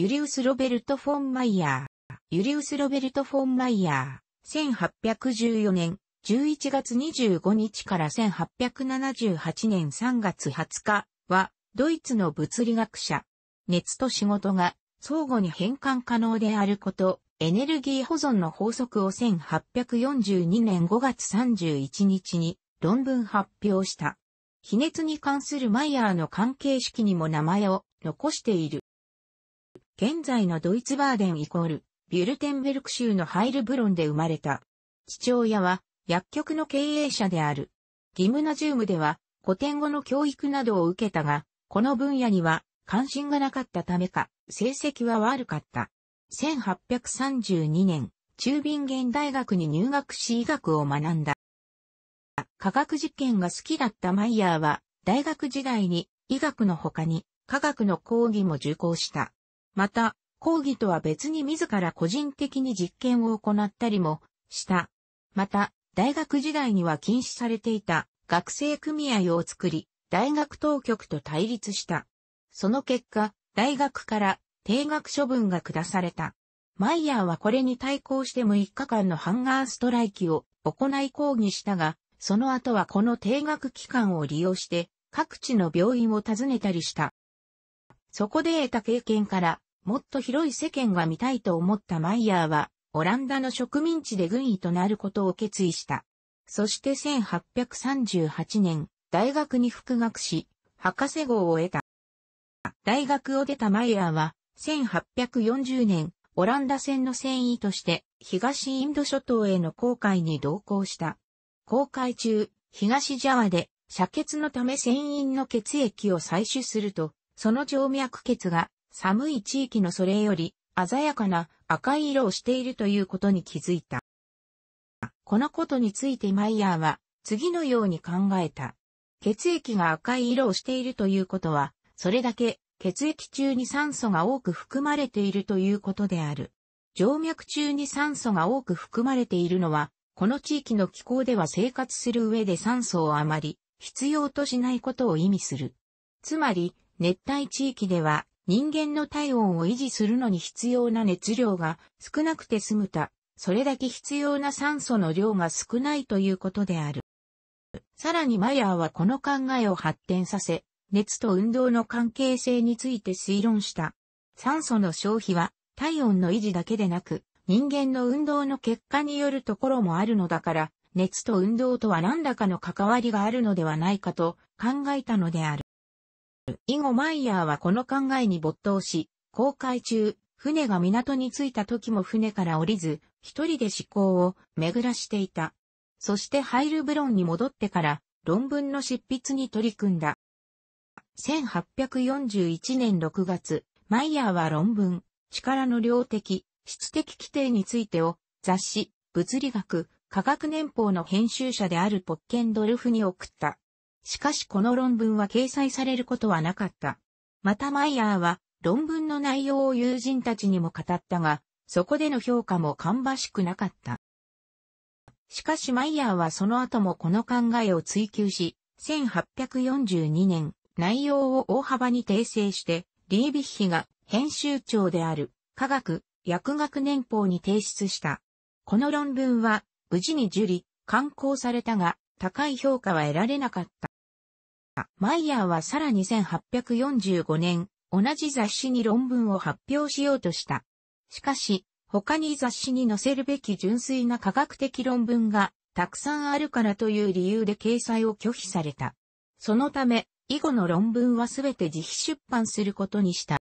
ユリウス・ロベルト・フォン・マイヤー。ユリウス・ロベルト・フォン・マイヤー。1814年11月25日から1878年3月20日は、ドイツの物理学者。熱と仕事が相互に変換可能であること、エネルギー保存の法則を1842年5月31日に論文発表した。比熱に関するマイヤーの関係式にも名前を残している。現在のドイツバーデンイコール、ビュルテンベルク州のハイルブロンで生まれた。父親は薬局の経営者である。ギムナジウムでは古典語の教育などを受けたが、この分野には関心がなかったためか、成績は悪かった。1832年、中瓶現大学に入学し医学を学んだ。科学実験が好きだったマイヤーは、大学時代に医学の他に科学の講義も受講した。また、講義とは別に自ら個人的に実験を行ったりもした。また、大学時代には禁止されていた学生組合を作り、大学当局と対立した。その結果、大学から定額処分が下された。マイヤーはこれに対抗して6日間のハンガーストライキを行い抗議したが、その後はこの定額期間を利用して各地の病院を訪ねたりした。そこで得た経験からもっと広い世間が見たいと思ったマイヤーは、オランダの植民地で軍医となることを決意した。そして1838年、大学に復学し、博士号を得た。大学を出たマイヤーは、1840年、オランダ船の船医として、東インド諸島への航海に同行した。航海中、東ジャワで、射血のため船員の血液を採取すると、その静脈血が寒い地域のそれより鮮やかな赤い色をしているということに気づいた。このことについてマイヤーは次のように考えた。血液が赤い色をしているということは、それだけ血液中に酸素が多く含まれているということである。静脈中に酸素が多く含まれているのは、この地域の気候では生活する上で酸素をあまり必要としないことを意味する。つまり、熱帯地域では人間の体温を維持するのに必要な熱量が少なくて済むた、それだけ必要な酸素の量が少ないということである。さらにマイヤーはこの考えを発展させ、熱と運動の関係性について推論した。酸素の消費は体温の維持だけでなく、人間の運動の結果によるところもあるのだから、熱と運動とは何らかの関わりがあるのではないかと考えたのである。以後マイヤーはこの考えに没頭し、航海中、船が港に着いた時も船から降りず、一人で思考を巡らしていた。そしてハイルブロンに戻ってから論文の執筆に取り組んだ。1841年6月、マイヤーは論文、力の量的、質的規定についてを雑誌、物理学、科学年報の編集者であるポッケンドルフに送った。しかしこの論文は掲載されることはなかった。またマイヤーは論文の内容を友人たちにも語ったが、そこでの評価も芳しくなかった。しかしマイヤーはその後もこの考えを追求し、1842年、内容を大幅に訂正して、リービッヒが編集長である科学薬学年報に提出した。この論文は無事に受理、刊行されたが、高い評価は得られなかった。マイヤーはさらに1845年、同じ雑誌に論文を発表しようとした。しかし、他に雑誌に載せるべき純粋な科学的論文がたくさんあるからという理由で掲載を拒否された。そのため、以後の論文はすべて自費出版することにした。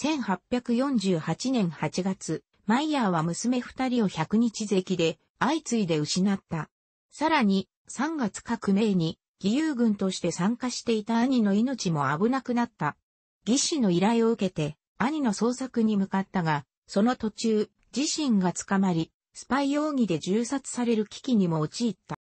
1848年8月、マイヤーは娘二人を100日咳で相次いで失った。さらに、3月革命に義勇軍として参加していた兄の命も危なくなった。義士の依頼を受けて、兄の捜索に向かったが、その途中、自身が捕まり、スパイ容疑で銃殺される危機にも陥った。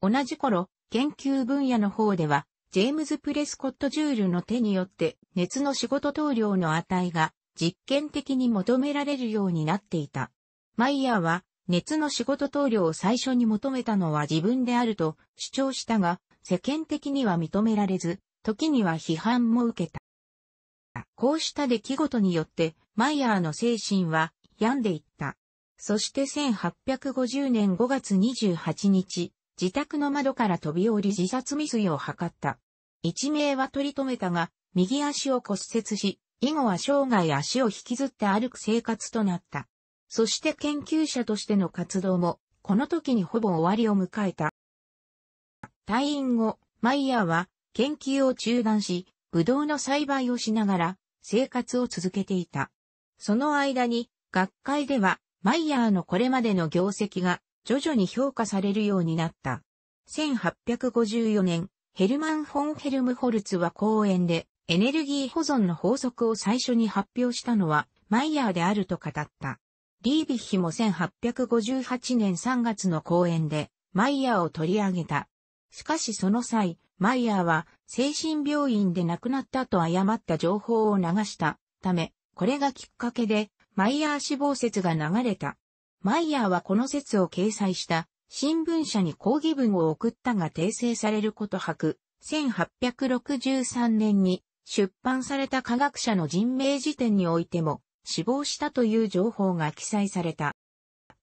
同じ頃、研究分野の方では、ジェームズ・プレスコット・ジュールの手によって、熱の仕事投量の値が、実験的に求められるようになっていた。マイヤーは、熱の仕事投了を最初に求めたのは自分であると主張したが、世間的には認められず、時には批判も受けた。こうした出来事によって、マイヤーの精神は病んでいった。そして1850年5月28日、自宅の窓から飛び降り自殺未遂を図った。一命は取り留めたが、右足を骨折し、以後は生涯足を引きずって歩く生活となった。そして研究者としての活動も、この時にほぼ終わりを迎えた。退院後、マイヤーは研究を中断し、ブドウの栽培をしながら生活を続けていた。その間に、学会では、マイヤーのこれまでの業績が徐々に評価されるようになった。1854年、ヘルマン・フォン・ヘルムホルツは講演でエネルギー保存の法則を最初に発表したのはマイヤーであると語った。リービッヒも1858年3月の講演で、マイヤーを取り上げた。しかしその際、マイヤーは精神病院で亡くなったと誤った情報を流したため、これがきっかけで、マイヤー死亡説が流れた。マイヤーはこの説を掲載した新聞社に抗議文を送ったが訂正されること白。1863年に出版された科学者の人名辞典においても死亡したという情報が記載された。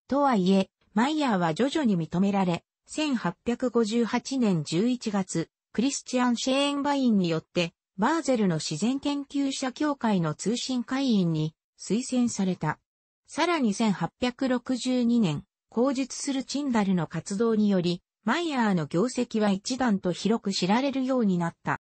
とはいえ、マイヤーは徐々に認められ、1858年11月、クリスチャン・シェーンバインによって、バーゼルの自然研究者協会の通信会員に推薦された。さらに1862年、口述するチンダルの活動により、マイヤーの業績は一段と広く知られるようになった。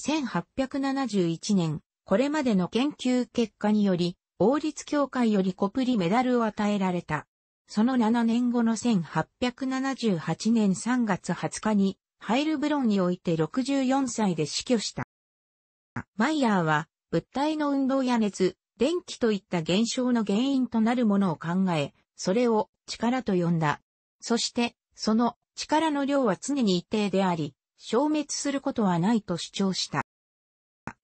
1871年、これまでの研究結果により、王立協会よりコプリメダルを与えられた。その7年後の1878年3月20日に、ハイルブロンにおいて64歳で死去した。マイヤーは、物体の運動や熱、電気といった現象の原因となるものを考え、それを力と呼んだ。そして、その力の量は常に一定であり、消滅することはないと主張した。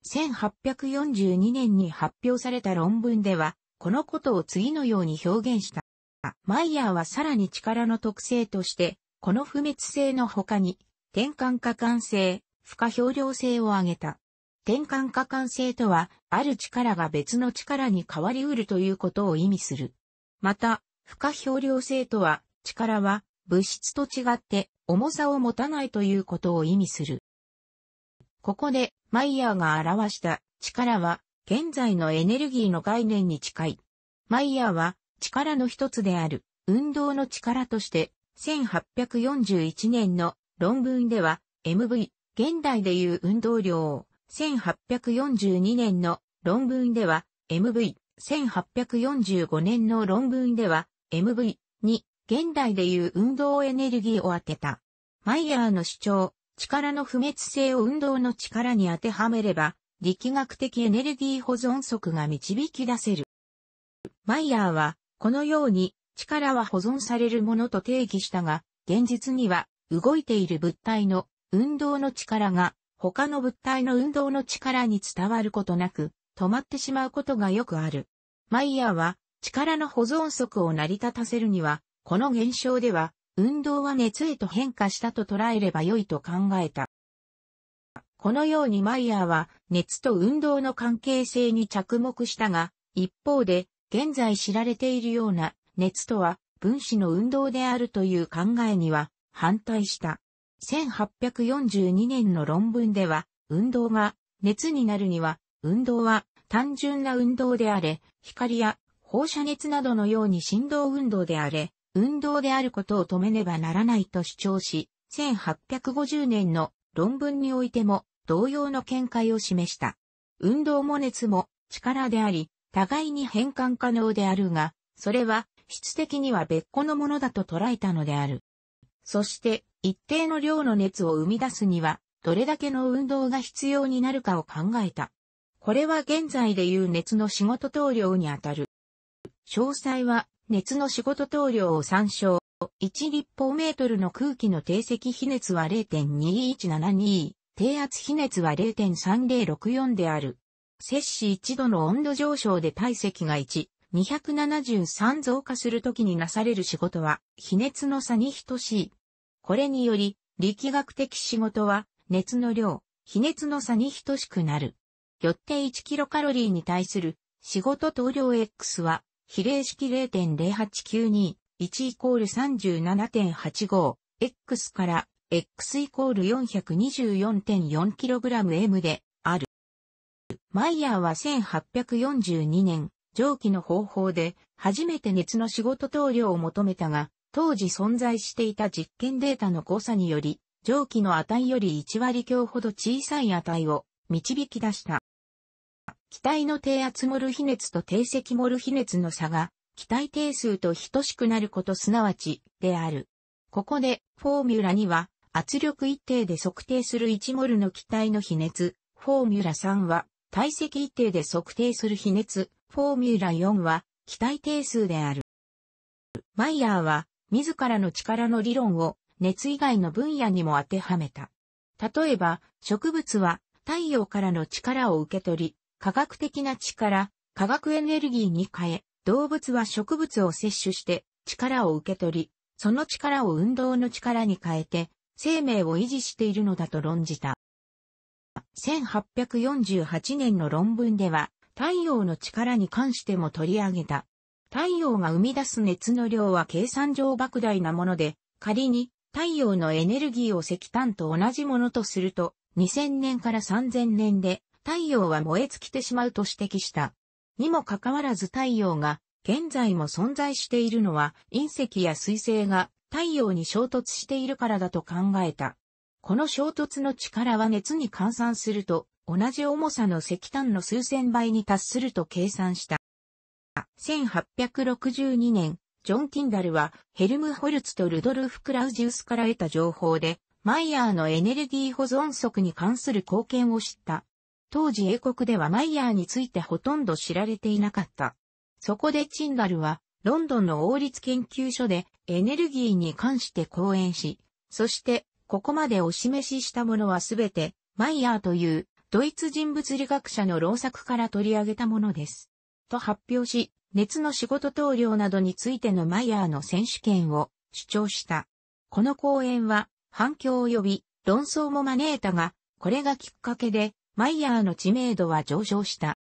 1842年に発表された論文では、このことを次のように表現した。マイヤーはさらに力の特性として、この不滅性の他に、転換可換性、不可表量性を挙げた。転換可換性とは、ある力が別の力に変わり得るということを意味する。また、不可表量性とは、力は物質と違って重さを持たないということを意味する。ここでマイヤーが表した力は現在のエネルギーの概念に近い。マイヤーは力の一つである運動の力として1841年の論文では MV 現代でいう運動量を1842年の論文では MV 1845年の論文では MV に現代でいう運動エネルギーを当てた。マイヤーの主張、力の不滅性を運動の力に当てはめれば、力学的エネルギー保存則が導き出せる。マイヤーは、このように、力は保存されるものと定義したが、現実には、動いている物体の運動の力が、他の物体の運動の力に伝わることなく、止まってしまうことがよくある。マイヤーは、力の保存則を成り立たせるには、この現象では、運動は熱へと変化したと捉えれば良いと考えた。このようにマイヤーは熱と運動の関係性に着目したが、一方で現在知られているような熱とは分子の運動であるという考えには反対した。1842年の論文では、運動が熱になるには、運動は単純な運動であれ、光や放射熱などのように振動運動であれ、運動であることを止めねばならないと主張し、1850年の論文においても同様の見解を示した。運動も熱も力であり、互いに変換可能であるが、それは質的には別個のものだと捉えたのである。そして、一定の量の熱を生み出すには、どれだけの運動が必要になるかを考えた。これは現在でいう熱の仕事等量にあたる。詳細は熱の仕事等量を参照。1立方メートルの空気の定積比熱は0.2172、低圧比熱は0.3064である。摂氏1度の温度上昇で体積が1、273増加するときになされる仕事は、比熱の差に等しい。これにより、力学的仕事は、熱の量、比熱の差に等しくなる。よって1キロカロリーに対する、仕事等量 X は、比例式0.0892、1イコール37.85、X から X イコール 424.4kgm である。マイヤーは1842年、蒸気の方法で初めて熱の仕事投量を求めたが、当時存在していた実験データの誤差により、蒸気の値より1割強ほど小さい値を導き出した。気体の低圧モル比熱と低積モル比熱の差が、気体定数と等しくなることすなわち、である。ここで、フォーミュラには、圧力一定で測定する1モルの気体の比熱、フォーミュラ3は、体積一定で測定する比熱、フォーミュラ4は、気体定数である。マイヤーは、自らの力の理論を、熱以外の分野にも当てはめた。例えば、植物は、太陽からの力を受け取り、科学的な力、科学エネルギーに変え、動物は植物を摂取して力を受け取り、その力を運動の力に変えて、生命を維持しているのだと論じた。1848年の論文では、太陽の力に関しても取り上げた。太陽が生み出す熱の量は計算上莫大なもので、仮に太陽のエネルギーを石炭と同じものとすると、2000年から3000年で太陽は燃え尽きてしまうと指摘した。にもかかわらず太陽が現在も存在しているのは隕石や水星が太陽に衝突しているからだと考えた。この衝突の力は熱に換算すると同じ重さの石炭の数千倍に達すると計算した。1862年、ジョン・ティンダルはヘルムホルツとルドルフ・クラウジウスから得た情報で、マイヤーのエネルギー保存則に関する貢献を知った。当時英国ではマイヤーについてほとんど知られていなかった。そこでチンダルは、ロンドンの王立研究所でエネルギーに関して講演し、そしてここまでお示ししたものはすべてマイヤーというドイツ人物理学者の老作から取り上げたものです。と発表し、熱の仕事投了などについてのマイヤーの選手権を主張した。この講演は反響を呼び、論争も招いたが、これがきっかけでマイヤーの知名度は上昇した。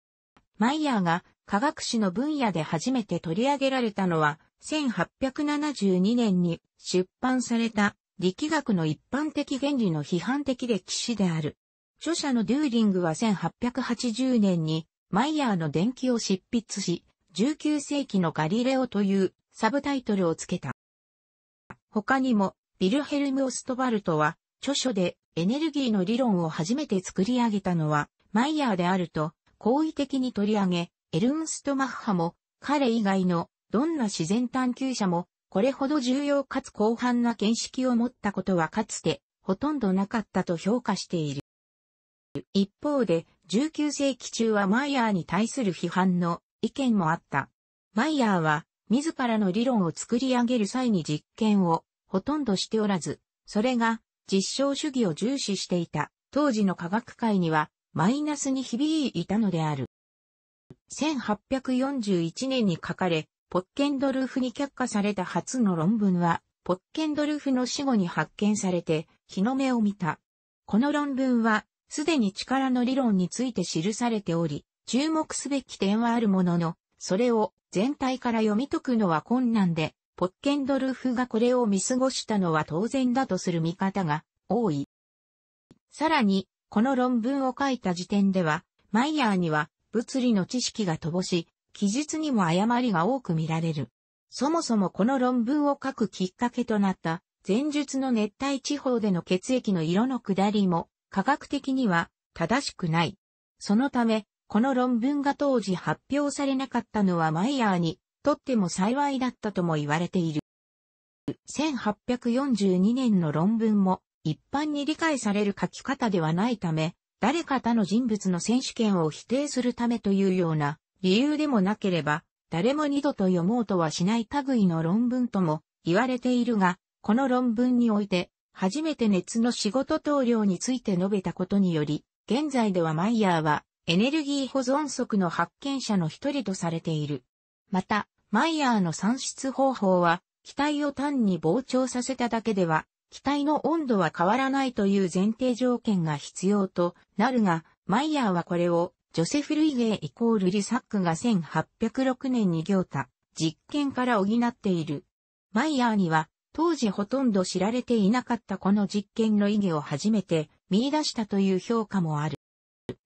マイヤーが科学史の分野で初めて取り上げられたのは、1872年に出版された力学の一般的原理の批判的歴史である。著者のデューリングは1880年にマイヤーの伝記を執筆し、19世紀のガリレオというサブタイトルをつけた。他にも、ビルヘルム・オストバルトは著書でエネルギーの理論を初めて作り上げたのは、マイヤーであると、好意的に取り上げ、エルンスト・マッハも、彼以外の、どんな自然探求者も、これほど重要かつ広範な見識を持ったことはかつて、ほとんどなかったと評価している。一方で、19世紀中はマイヤーに対する批判の意見もあった。マイヤーは、自らの理論を作り上げる際に実験をほとんどしておらず、それが実証主義を重視していた当時の科学界にはマイナスに響いたのである。1841年に書かれ、ポッケンドルフに却下された初の論文は、ポッケンドルフの死後に発見されて、日の目を見た。この論文は、すでに力の理論について記されており、注目すべき点はあるものの、それを全体から読み解くのは困難で、ポッケンドルフがこれを見過ごしたのは当然だとする見方が多い。さらに、この論文を書いた時点では、マイヤーには物理の知識が乏し、記述にも誤りが多く見られる。そもそもこの論文を書くきっかけとなった前述の熱帯地方での血液の色の下りも科学的には正しくない。そのため、この論文が当時発表されなかったのはマイヤーにとっても幸いだったとも言われている。1842年の論文も一般に理解される書き方ではないため、誰か他の人物の選手権を否定するためというような理由でもなければ、誰も二度と読もうとはしない類の論文とも言われているが、この論文において、初めて熱の仕事投了について述べたことにより、現在ではマイヤーはエネルギー保存則の発見者の一人とされている。また、マイヤーの算出方法は、気体を単に膨張させただけでは、気体の温度は変わらないという前提条件が必要となるが、マイヤーはこれを、ジョセフ・ルイゲーイコールリサックが1806年に行た実験から補っている。マイヤーには、当時ほとんど知られていなかったこの実験の意義を初めて見出したという評価もある。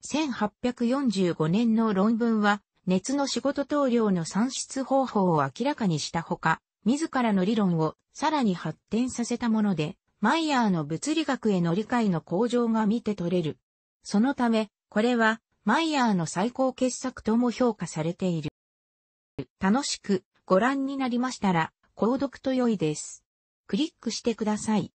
1845年の論文は熱の仕事等量の算出方法を明らかにしたほか、自らの理論をさらに発展させたもので、マイヤーの物理学への理解の向上が見て取れる。そのため、これは、マイヤーの最高傑作とも評価されている。楽しくご覧になりましたら、購読と良いです。クリックしてください。